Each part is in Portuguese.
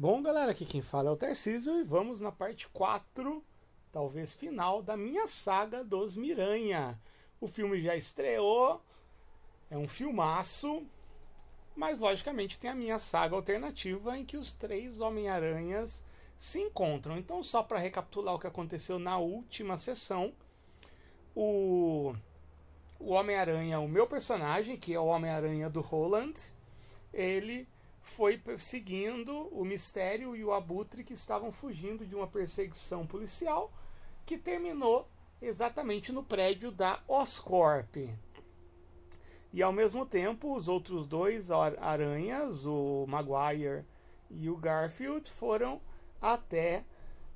Bom, galera, aqui quem fala é o Tarcísio e vamos na parte 4, talvez final, da minha saga dos Miranha. O filme já estreou, é um filmaço, mas logicamente tem a minha saga alternativa em que os três Homem-Aranhas se encontram. Então, só para recapitular o que aconteceu na última sessão, o, o Homem-Aranha, o meu personagem, que é o Homem-Aranha do Roland, ele foi seguindo o mistério e o abutre que estavam fugindo de uma perseguição policial que terminou exatamente no prédio da Oscorp. E ao mesmo tempo, os outros dois aranhas, o Maguire e o Garfield, foram até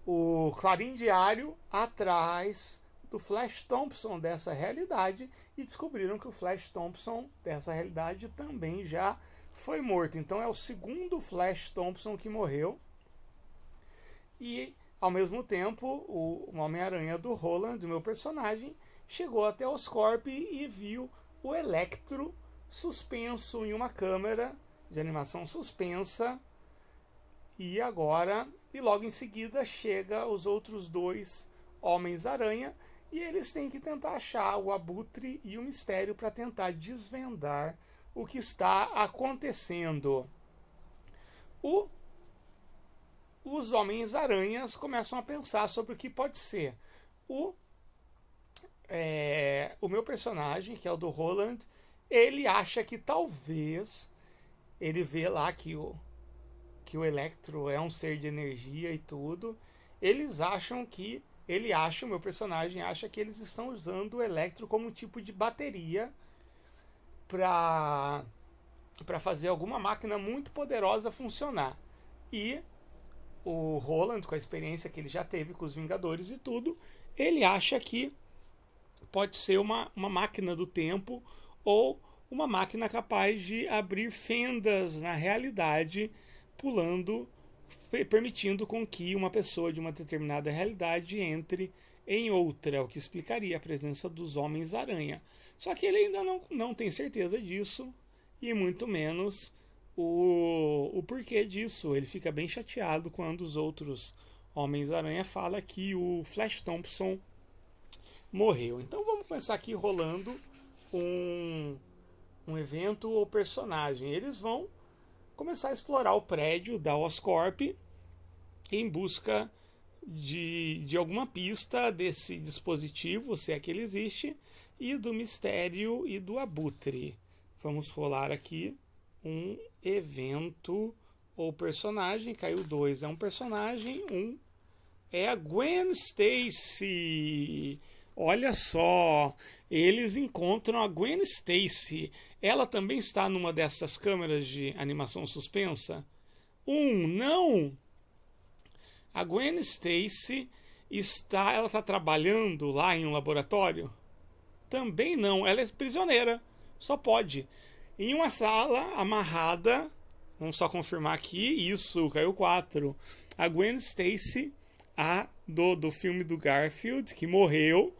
o Clarim Diário atrás do Flash Thompson dessa realidade e descobriram que o Flash Thompson dessa realidade também já foi morto. Então é o segundo Flash Thompson que morreu. E ao mesmo tempo, o Homem-Aranha do Roland, meu personagem, chegou até Scorp e viu o Electro suspenso em uma câmera de animação suspensa. E agora, e logo em seguida chega os outros dois Homens-Aranha e eles têm que tentar achar o Abutre e o Mistério para tentar desvendar o que está acontecendo. O, os Homens-Aranhas começam a pensar sobre o que pode ser. O, é, o meu personagem, que é o do Roland, ele acha que talvez ele vê lá que o, que o Electro é um ser de energia e tudo. Eles acham que ele acha, o meu personagem acha que eles estão usando o Electro como um tipo de bateria para para fazer alguma máquina muito poderosa funcionar. E o Roland, com a experiência que ele já teve com os Vingadores e tudo, ele acha que pode ser uma, uma máquina do tempo ou uma máquina capaz de abrir fendas na realidade, pulando, permitindo com que uma pessoa de uma determinada realidade entre em outra, o que explicaria a presença dos Homens-Aranha. Só que ele ainda não, não tem certeza disso, e muito menos o, o porquê disso. Ele fica bem chateado quando os outros Homens-Aranha falam que o Flash Thompson morreu. Então vamos começar aqui rolando um, um evento ou personagem. Eles vão começar a explorar o prédio da Oscorp em busca de, de alguma pista desse dispositivo, se é que ele existe, e do mistério e do abutre. Vamos rolar aqui um evento ou personagem. Caiu dois, é um personagem, um é a Gwen Stacy. Olha só, eles encontram a Gwen Stacy. Ela também está numa dessas câmeras de animação suspensa? Um, não! A Gwen Stacy está, ela está trabalhando lá em um laboratório? Também não, ela é prisioneira, só pode. Em uma sala amarrada, vamos só confirmar aqui, isso, caiu quatro. A Gwen Stacy, a do, do filme do Garfield, que morreu,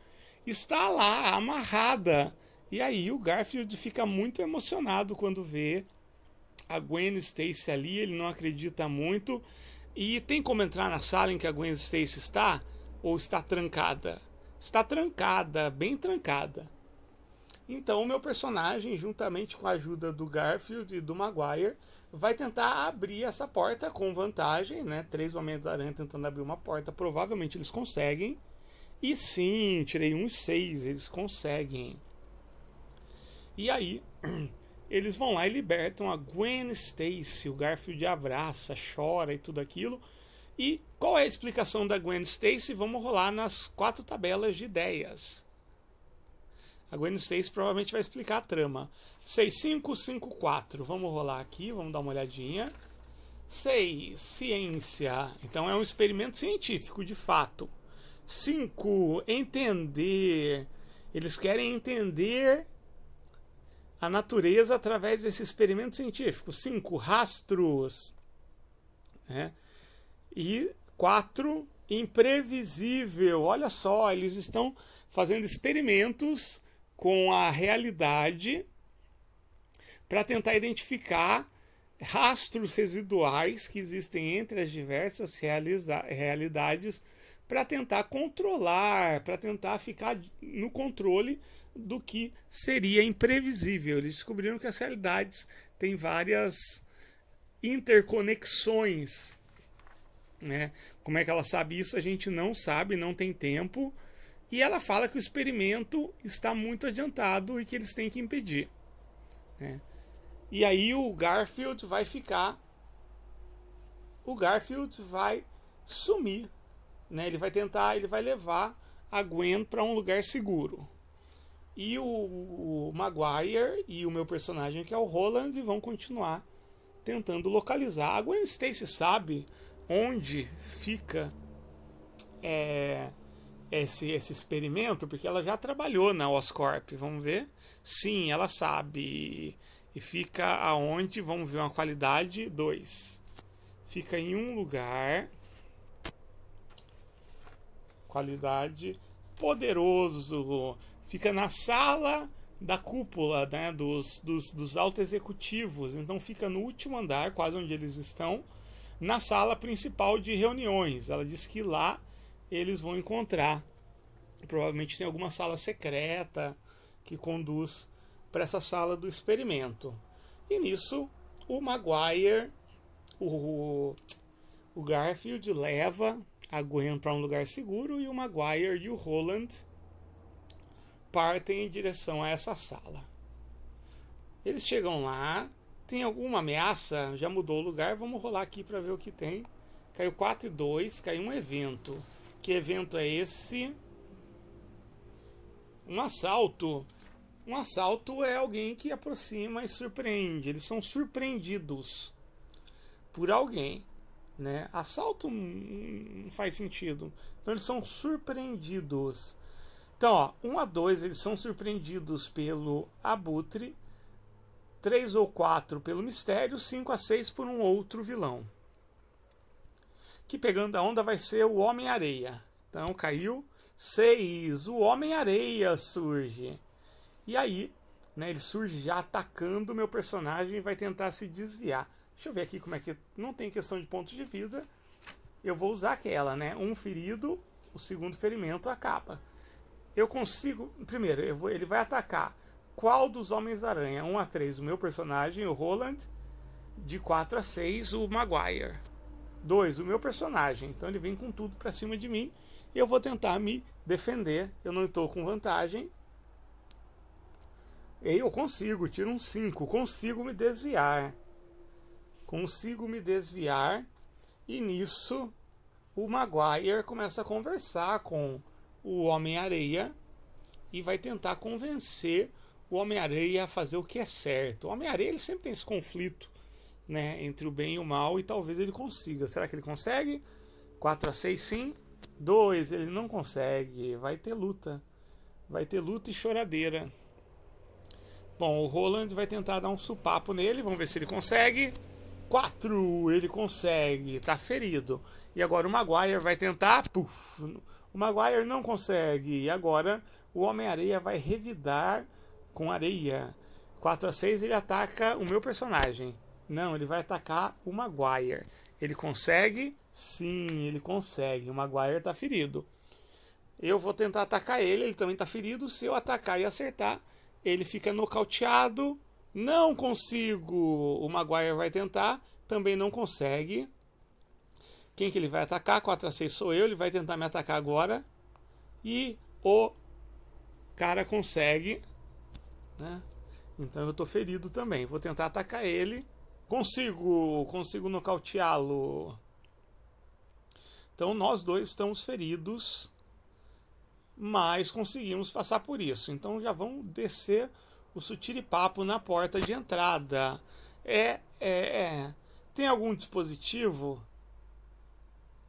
está lá amarrada. E aí o Garfield fica muito emocionado quando vê a Gwen Stacy ali, ele não acredita muito. E tem como entrar na sala em que a Gwen Stacy está? Ou está trancada? Está trancada, bem trancada. Então, o meu personagem, juntamente com a ajuda do Garfield e do Maguire, vai tentar abrir essa porta com vantagem, né? Três Homens-Aranha tentando abrir uma porta, provavelmente eles conseguem. E sim, tirei um e seis, eles conseguem. E aí, Eles vão lá e libertam a Gwen Stacy. O Garfield abraça, chora e tudo aquilo. E qual é a explicação da Gwen Stacy? Vamos rolar nas quatro tabelas de ideias. A Gwen Stacy provavelmente vai explicar a trama. 6554. Vamos rolar aqui, vamos dar uma olhadinha. 6. Ciência. Então é um experimento científico, de fato. 5. Entender. Eles querem entender a natureza através desse experimento científico. Cinco, rastros. Né? E quatro, imprevisível. Olha só, eles estão fazendo experimentos com a realidade para tentar identificar rastros residuais que existem entre as diversas realidades para tentar controlar, para tentar ficar no controle do que seria imprevisível. Eles descobriram que as realidades têm várias interconexões. Né? Como é que ela sabe isso? A gente não sabe, não tem tempo. E ela fala que o experimento está muito adiantado e que eles têm que impedir. Né? E aí o Garfield vai ficar. O Garfield vai sumir. Né? Ele vai tentar, ele vai levar a Gwen para um lugar seguro. E o, o Maguire e o meu personagem, que é o Roland, vão continuar tentando localizar. A Gwen Stacy sabe onde fica é, esse, esse experimento, porque ela já trabalhou na Oscorp, vamos ver? Sim, ela sabe. E fica aonde? Vamos ver uma qualidade 2. Fica em um lugar. Qualidade poderoso fica na sala da cúpula né, dos, dos, dos executivos. Então fica no último andar, quase onde eles estão, na sala principal de reuniões. Ela diz que lá eles vão encontrar. Provavelmente tem alguma sala secreta que conduz para essa sala do experimento. E nisso, o Maguire, o, o Garfield leva a Gwen para um lugar seguro e o Maguire e o Roland partem em direção a essa sala. Eles chegam lá, tem alguma ameaça, já mudou o lugar, vamos rolar aqui para ver o que tem. Caiu 4 e 2, caiu um evento. Que evento é esse? Um assalto. Um assalto é alguém que aproxima e surpreende. Eles são surpreendidos por alguém, né? Assalto não faz sentido. Então eles são surpreendidos. Então, ó, 1 a 2 eles são surpreendidos pelo Abutre, 3 ou 4 pelo Mistério, 5 a 6 por um outro vilão. Que pegando a onda vai ser o Homem-Areia. Então caiu 6. O Homem-Areia surge. E aí, né, ele surge já atacando o meu personagem e vai tentar se desviar. Deixa eu ver aqui como é que. Não tem questão de pontos de vida. Eu vou usar aquela, né? Um ferido, o segundo ferimento a capa eu consigo. Primeiro, vou, ele vai atacar qual dos Homens-Aranha? 1 a 3, o meu personagem, o Roland. De 4 a 6, o Maguire. 2, o meu personagem. Então ele vem com tudo para cima de mim. E eu vou tentar me defender. Eu não estou com vantagem. E eu consigo, tiro um 5. Consigo me desviar. Consigo me desviar. E nisso, o Maguire começa a conversar com o Homem-Areia e vai tentar convencer o Homem-Areia a fazer o que é certo. O Homem-Areia ele sempre tem esse conflito né, entre o bem e o mal e talvez ele consiga. Será que ele consegue? 4 a 6 sim. 2, ele não consegue. Vai ter luta. Vai ter luta e choradeira. Bom, o Roland vai tentar dar um supapo nele, vamos ver se ele consegue. 4, ele consegue, tá ferido. E agora o Maguire vai tentar, puff, o Maguire não consegue. E agora o Homem-Areia vai revidar com areia. 4 a 6 ele ataca o meu personagem. Não, ele vai atacar o Maguire. Ele consegue? Sim, ele consegue. O Maguire tá ferido. Eu vou tentar atacar ele, ele também tá ferido. Se eu atacar e acertar, ele fica nocauteado. Não consigo. O Maguire vai tentar também não consegue. Quem que ele vai atacar? 4 a 6 sou eu, ele vai tentar me atacar agora. E o cara consegue, né? Então eu estou ferido também. Vou tentar atacar ele. Consigo, consigo nocauteá-lo. Então nós dois estamos feridos, mas conseguimos passar por isso. Então já vão descer o sutiripapo na porta de entrada. É, é, é. Tem algum dispositivo?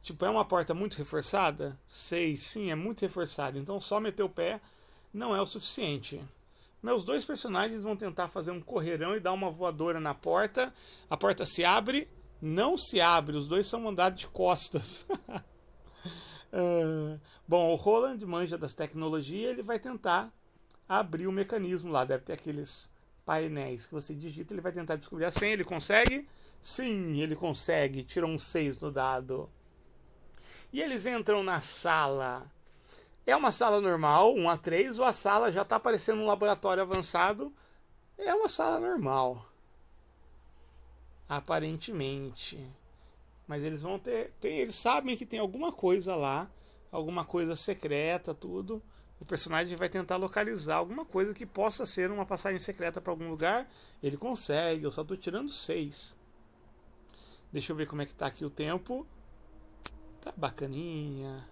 Tipo, é uma porta muito reforçada? Sei, sim, é muito reforçada. Então só meter o pé não é o suficiente. Meus dois personagens vão tentar fazer um correirão e dar uma voadora na porta. A porta se abre, não se abre, os dois são mandados de costas. uh, bom, o Roland manja das tecnologias, ele vai tentar abrir o mecanismo lá. Deve ter aqueles painéis que você digita, ele vai tentar descobrir a senha, ele consegue. Sim, ele consegue, tirou um 6 no dado. E eles entram na sala. É uma sala normal, 1 a 3, ou a sala já está parecendo um laboratório avançado. É uma sala normal. Aparentemente. Mas eles vão ter, tem, eles sabem que tem alguma coisa lá, alguma coisa secreta, tudo. O personagem vai tentar localizar alguma coisa que possa ser uma passagem secreta para algum lugar. Ele consegue, eu só estou tirando 6. Deixa eu ver como é que tá aqui o tempo. Tá bacaninha.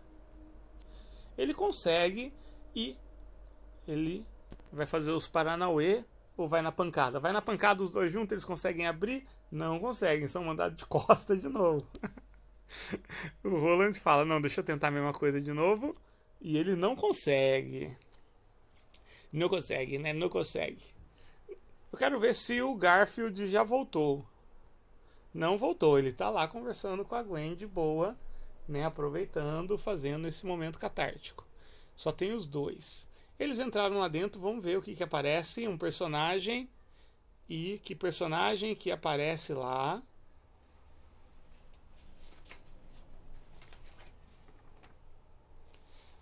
Ele consegue e ele vai fazer os Paranauê ou vai na pancada? Vai na pancada, os dois juntos, eles conseguem abrir? Não conseguem, são mandados de costa de novo. o Roland fala: Não, deixa eu tentar a mesma coisa de novo. E ele não consegue. Não consegue, né? Não consegue. Eu quero ver se o Garfield já voltou não voltou. Ele está lá conversando com a Glenn de boa, né, aproveitando, fazendo esse momento catártico. Só tem os dois. Eles entraram lá dentro, vamos ver o que, que aparece. Um personagem. E que personagem que aparece lá?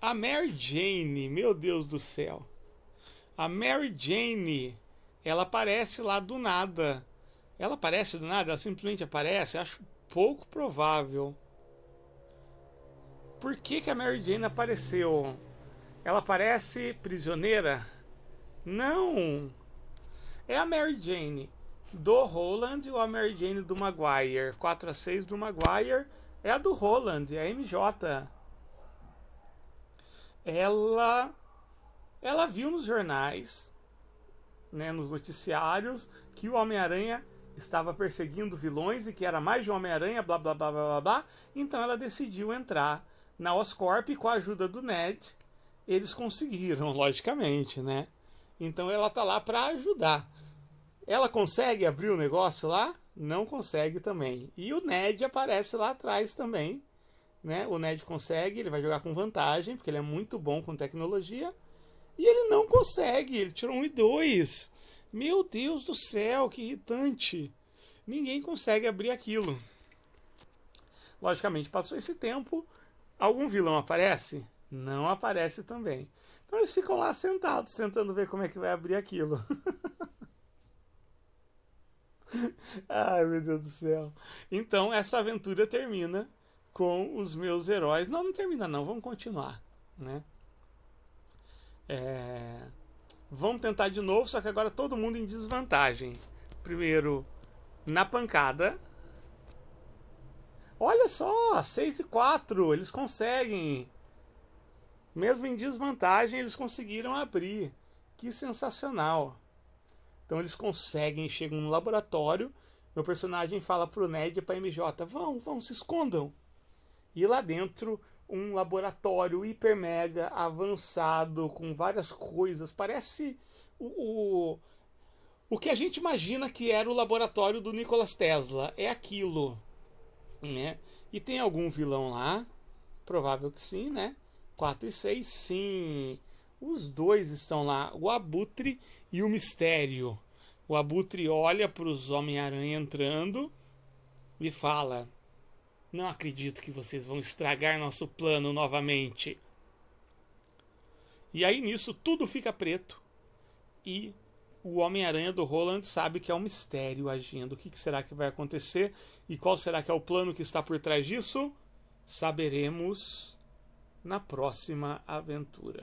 A Mary Jane, meu Deus do céu. A Mary Jane, ela aparece lá do nada ela aparece do nada, ela simplesmente aparece, acho pouco provável. Por que, que a Mary Jane apareceu? Ela aparece prisioneira? Não! É a Mary Jane do Roland ou a Mary Jane do Maguire? 4 a 6 do Maguire é a do Roland, é a MJ. Ela ela viu nos jornais, né, nos noticiários que o Homem-Aranha estava perseguindo vilões e que era mais de Homem-Aranha, blá blá blá blá blá blá. Então ela decidiu entrar na Oscorp e com a ajuda do Ned. Eles conseguiram, logicamente, né? Então ela tá lá para ajudar. Ela consegue abrir o negócio lá? Não consegue também. E o Ned aparece lá atrás também. Né? O Ned consegue, ele vai jogar com vantagem, porque ele é muito bom com tecnologia. E ele não consegue, ele tirou um e dois. Meu Deus do céu, que irritante! Ninguém consegue abrir aquilo. Logicamente, passou esse tempo, algum vilão aparece? Não aparece também. Então eles ficam lá sentados, tentando ver como é que vai abrir aquilo. Ai, meu Deus do céu. Então, essa aventura termina com os meus heróis. Não, não termina não, vamos continuar, né? É... Vamos tentar de novo, só que agora todo mundo em desvantagem. Primeiro, na pancada. Olha só, 6 e 4, eles conseguem. Mesmo em desvantagem, eles conseguiram abrir. Que sensacional. Então eles conseguem, chegam no laboratório. Meu personagem fala pro Ned e pra MJ: vão, vão, se escondam. E lá dentro um laboratório hiper mega avançado com várias coisas. Parece o, o, o que a gente imagina que era o laboratório do Nikola Tesla. É aquilo, né? E tem algum vilão lá? Provável que sim, né? 4 e 6, sim. Os dois estão lá, o Abutre e o Mistério. O Abutre olha para os Homem-Aranha entrando e fala: não acredito que vocês vão estragar nosso plano novamente. E aí nisso tudo fica preto e o Homem-Aranha do Roland sabe que é um mistério agindo. O que será que vai acontecer e qual será que é o plano que está por trás disso? Saberemos na próxima aventura.